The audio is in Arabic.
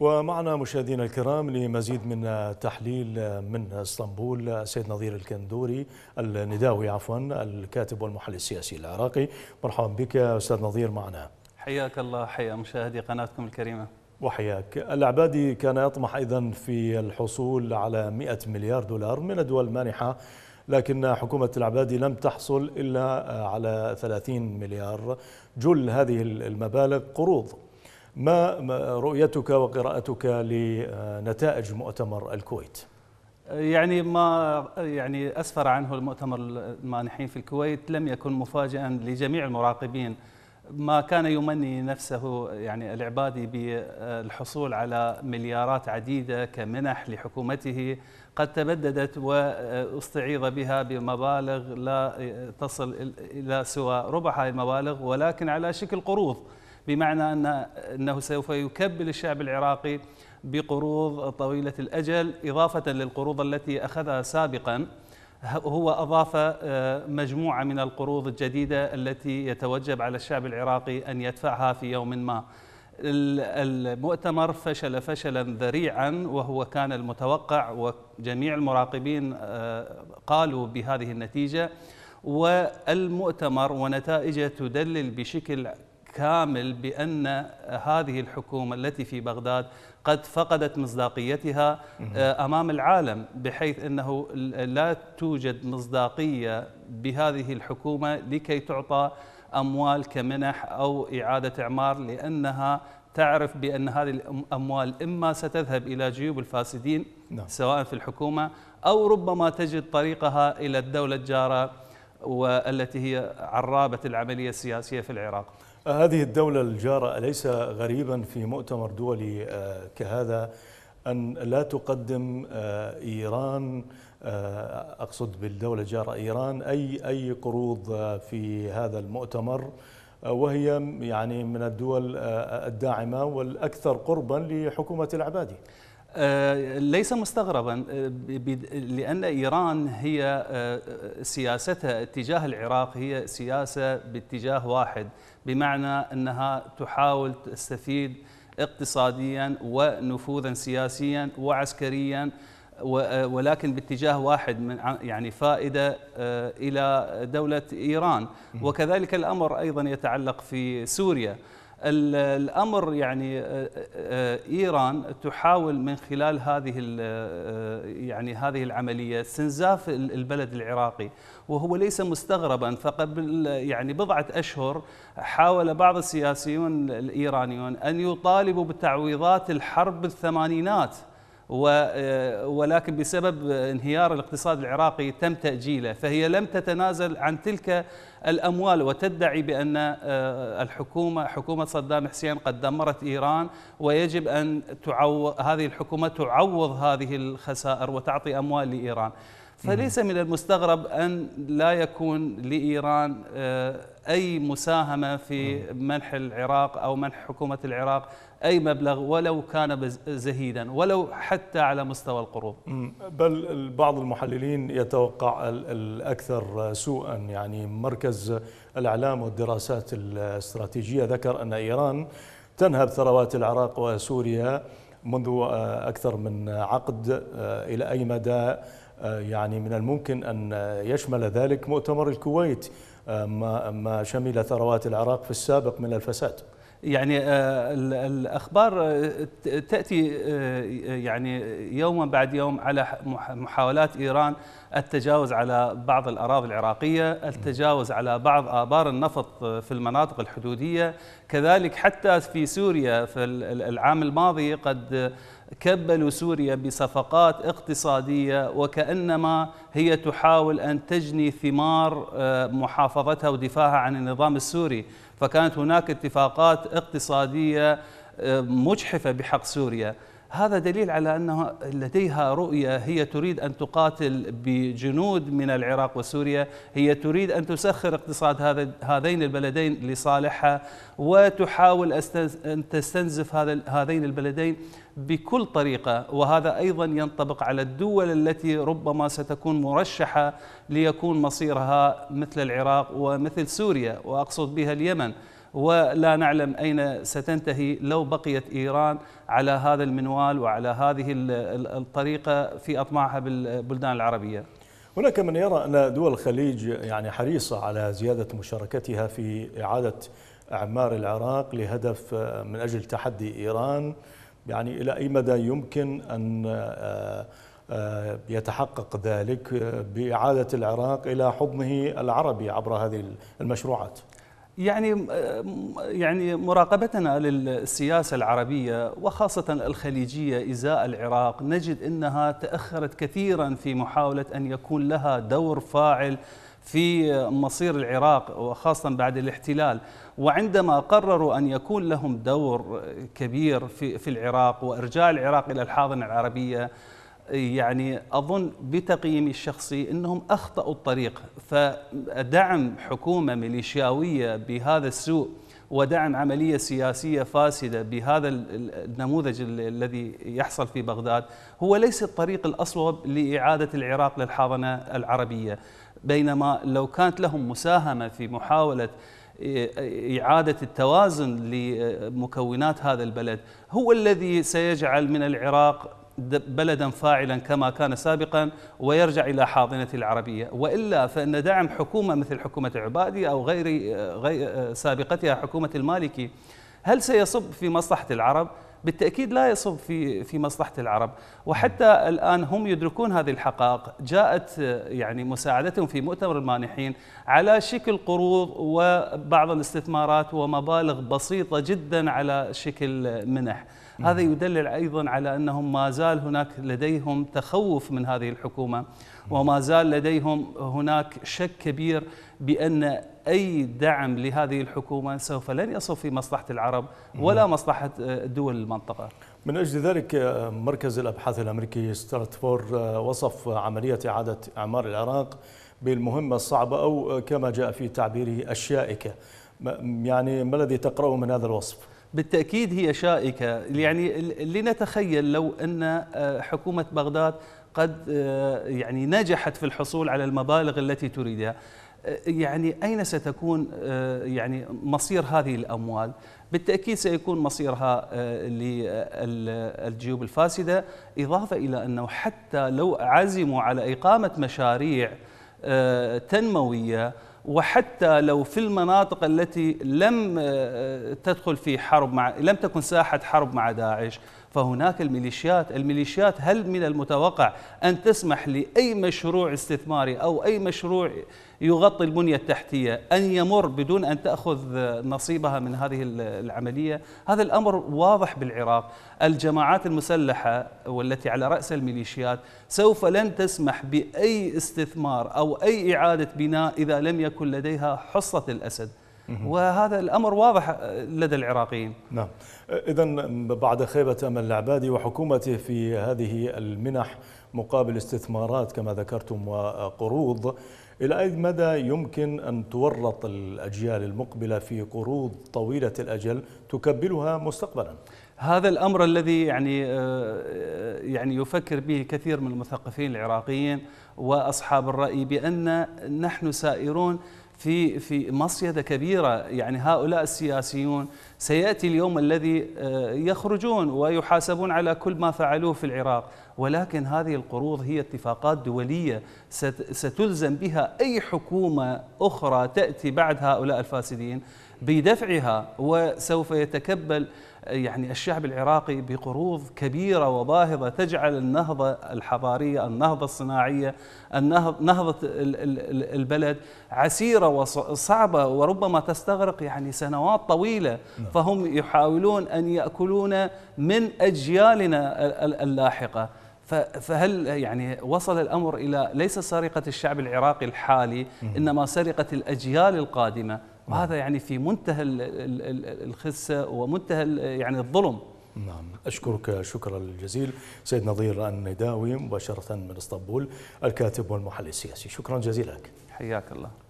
ومعنا مشاهدينا الكرام لمزيد من تحليل من اسطنبول السيد نظير الكندوري النداوي عفوا الكاتب والمحلل السياسي العراقي مرحبا بك استاذ نظير معنا حياك الله حيا مشاهدي قناتكم الكريمه وحياك العبادي كان يطمح ايضا في الحصول على 100 مليار دولار من الدول المانحه لكن حكومة العبادي لم تحصل إلا على 30 مليار جل هذه المبالغ قروض ما رؤيتك وقراءتك لنتائج مؤتمر الكويت؟ يعني ما يعني اسفر عنه المؤتمر المانحين في الكويت لم يكن مفاجئا لجميع المراقبين ما كان يمني نفسه يعني العبادي بالحصول على مليارات عديده كمنح لحكومته قد تبددت واستعيض بها بمبالغ لا تصل الى سوى ربع هذه المبالغ ولكن على شكل قروض بمعنى أن أنه سوف يكبل الشعب العراقي بقروض طويلة الأجل إضافة للقروض التي أخذها سابقا هو أضاف آه، مجموعة من القروض الجديدة التي يتوجب على الشعب العراقي أن يدفعها في يوم ما المؤتمر فشل فشلا ذريعا وهو كان المتوقع وجميع المراقبين آه، قالوا بهذه النتيجه والمؤتمر ونتائجه تدلل بشكل كامل بأن هذه الحكومة التي في بغداد قد فقدت مصداقيتها آه، أمام العالم بحيث أنه لا توجد مصداقية بهذه الحكومة لكي تعطى أموال كمنح أو إعادة إعمار لأنها تعرف بأن هذه الأموال إما ستذهب إلى جيوب الفاسدين نعم. سواء في الحكومة أو ربما تجد طريقها إلى الدولة الجارة والتي هي عرابة العملية السياسية في العراق هذه الدولة الجارة أليس غريبا في مؤتمر دولي آه، كهذا أن لا تقدم آه، إيران آه، أقصد بالدولة الجارة إيران أي أي قروض في هذا المؤتمر وهي يعني من الدول الداعمة والأكثر قربا لحكومة العبادي آه، ليس مستغربا آه، لأن إيران هي آه، سياستها اتجاه العراق هي سياسة باتجاه واحد بمعنى أنها تحاول تستفيد اقتصاديا ونفوذا سياسيا وعسكريا ولكن باتجاه واحد من يعني فائده الى دوله ايران وكذلك الامر ايضا يتعلق في سوريا الامر يعني آه، آه، ايران تحاول من خلال هذه آه، يعني هذه العمليه استنزاف البلد العراقي وهو ليس مستغربا فقبل يعني بضعه اشهر حاول بعض السياسيون الايرانيون ان يطالبوا بتعويضات الحرب بالثمانينات آه، ولكن بسبب انهيار الاقتصاد العراقي تم تأجيله فهي لم تتنازل عن تلك الأموال وتدعي بأن آه، الحكومة حكومة صدام حسين قد دمرت إيران ويجب أن تعوض هذه الحكومة تعوض هذه الخسائر وتعطي أموال لإيران فليس من المستغرب أن لا يكون لإيران آه، أي مساهمة في منح العراق أو منح حكومة العراق أي مبلغ ولو كان زهيدا ولو حتى على مستوى القروض بل بعض المحللين يتوقع الأكثر سوءا يعني مركز الإعلام والدراسات الاستراتيجية ذكر أن إيران تنهب ثروات العراق وسوريا منذ آه، أكثر من عقد آه، إلى أي مدى آه، يعني من الممكن أن يشمل ذلك مؤتمر الكويت آه، ما شمل ثروات العراق في السابق من الفساد يعني آه، الاخبار آه، تاتي آه، يعني يوما بعد يوم على محاولات ايران التجاوز على بعض الاراضي العراقيه، التجاوز على بعض ابار النفط في المناطق الحدوديه، كذلك حتى في سوريا في العام الماضي قد كبلوا سوريا بصفقات اقتصاديه وكانما هي تحاول ان تجني ثمار محافظتها ودفاعها عن النظام السوري. فكانت هناك اتفاقات اقتصاديه آه، مجحفه بحق سوريا هذا دليل على أنه لديها رؤية هي تريد أن تقاتل بجنود من العراق وسوريا هي تريد أن تسخر اقتصاد هذين البلدين لصالحها وتحاول أن تستنزف هذين البلدين بكل طريقة وهذا أيضا ينطبق على الدول التي ربما ستكون مرشحة ليكون مصيرها مثل العراق ومثل سوريا وأقصد بها اليمن ولا نعلم أين ستنتهي لو بقيت إيران على هذا المنوال وعلى هذه الطريقة في أطماعها بالبلدان العربية هناك من يرى أن دول الخليج يعني حريصة على زيادة مشاركتها في إعادة إعمار العراق لهدف من أجل تحدي إيران يعني إلى أي مدى يمكن أن آه، آه، يتحقق ذلك آه، بإعادة العراق إلى حضنه العربي عبر هذه المشروعات يعني يعني مراقبتنا للسياسه العربيه وخاصه الخليجيه ازاء العراق نجد انها تاخرت كثيرا في محاوله ان يكون لها دور فاعل في مصير العراق وخاصة بعد الاحتلال وعندما قرروا أن يكون لهم دور كبير في, العراق وإرجاع العراق إلى الحاضنة العربية يعني أظن بتقييمي الشخصي أنهم أخطأوا الطريق فدعم حكومة ميليشياوية بهذا السوء ودعم عملية سياسية فاسدة بهذا النموذج الذي يحصل في بغداد هو ليس الطريق الأصوب لإعادة العراق للحاضنة العربية بينما لو كانت لهم مساهمة في محاولة إعادة التوازن لمكونات هذا البلد هو الذي سيجعل من العراق بلدا فاعلا كما كان سابقا ويرجع الى حاضنه العربيه، والا فان دعم حكومه مثل حكومه عبادي او غير آه، سابقتها حكومه المالكي هل سيصب في مصلحه العرب؟ بالتأكيد لا يصب في في مصلحة العرب وحتى الآن هم يدركون هذه الحقائق جاءت يعني مساعدتهم في مؤتمر المانحين على شكل قروض وبعض الاستثمارات ومبالغ بسيطة جدا على شكل منح هذا يدلل أيضا على أنهم ما زال هناك لديهم تخوف من هذه الحكومة وما زال لديهم هناك شك كبير بأن أي دعم لهذه الحكومة سوف لن يصب في مصلحة العرب ولا مصلحة آه، دول المنطقة من أجل ذلك آه، مركز الأبحاث الأمريكي ستارتفور آه، وصف عملية إعادة إعمار العراق بالمهمة الصعبة أو كما جاء في تعبيره الشائكة يعني ما الذي تقرأه من هذا الوصف؟ بالتأكيد هي شائكة يعني لنتخيل لو أن حكومة بغداد قد يعني نجحت في الحصول على المبالغ التي تريدها يعني أين ستكون آه، يعني مصير هذه الأموال بالتأكيد سيكون مصيرها آه، للجيوب الفاسدة إضافة إلى أنه حتى لو عزموا على إقامة مشاريع آه، تنموية وحتى لو في المناطق التي لم تدخل في حرب مع لم تكن ساحة حرب مع داعش فهناك الميليشيات الميليشيات هل من المتوقع أن تسمح لأي مشروع استثماري أو أي مشروع يغطي البنية التحتية أن يمر بدون أن تأخذ نصيبها من هذه العملية هذا الأمر واضح بالعراق الجماعات المسلحة والتي على رأس الميليشيات سوف لن تسمح بأي استثمار أو أي إعادة بناء إذا لم يكن لديها حصة الأسد وهذا الامر واضح لدى العراقيين. نعم. اذا بعد خيبه امل العبادي وحكومته في هذه المنح مقابل استثمارات كما ذكرتم وقروض الى اي مدى يمكن ان تورط الاجيال المقبله في قروض طويله الاجل تكبلها مستقبلا؟ هذا الامر الذي يعني آه، يعني يفكر به كثير من المثقفين العراقيين واصحاب الراي بان نحن سائرون في في مصيده كبيره يعني هؤلاء السياسيون سياتي اليوم الذي آه، يخرجون ويحاسبون على كل ما فعلوه في العراق ولكن هذه القروض هي اتفاقات دوليه ستلزم بها اي حكومه اخرى تاتي بعد هؤلاء الفاسدين بدفعها وسوف يتكبل يعني الشعب العراقي بقروض كبيرة وباهظة تجعل النهضة الحضارية النهضة الصناعية نهضة البلد عسيرة وصعبة وربما تستغرق يعني سنوات طويلة نعم. فهم يحاولون أن يأكلون من أجيالنا اللاحقة فهل يعني وصل الامر الى ليس سرقه الشعب العراقي الحالي انما سرقه الاجيال القادمه نعم. وهذا يعني في منتهى الخسه ومنتهى يعني الظلم نعم أشكرك شكرا الجزيل سيد نظير النداوي مباشرة من اسطنبول الكاتب والمحلل السياسي شكرا جزيلا لك حياك الله